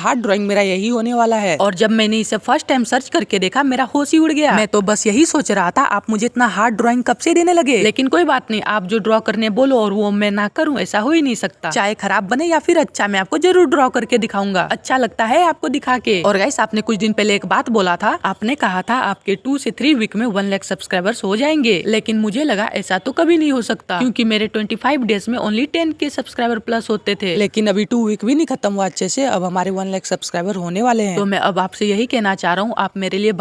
hard drawing मेरा यही होने वाला है और जब मैंने इसे फर्स्ट टाइम सर्च करके देखा मेरा होश ही उड़ गया मैं तो बस यही सोच रहा था आप मुझे इतना हार्ड ड्राइंग कब से देने लगे लेकिन कोई बात नहीं आप जो ड्रॉ करने बोलो और वो मैं ना करूँ ऐसा हो ही नहीं सकता चाहे खराब बने या फिर अच्छा मैं आपको जरूर ड्रॉ करके दिखाऊंगा अच्छा लगता है आपको दिखा के और गाइस आपने कुछ दिन पहले एक बात बोला था आपने कहा था आपके टू से थ्री वीक में वन लैख सब्सक्राइबर्स हो जाएंगे लेकिन मुझे लगा ऐसा तो कभी नहीं हो सकता क्यूँकी मेरे ट्वेंटी डेज में only ten K subscriber plus होते थे लेकिन अभी टू वीक भी नहीं खत्म हुआ अच्छे से अब हमारे वन वन लाख सब्सक्राइबर होने वाले हैं तो मैं अब आपसे यही कहना चाह रहा हूँ आप मेरे लिए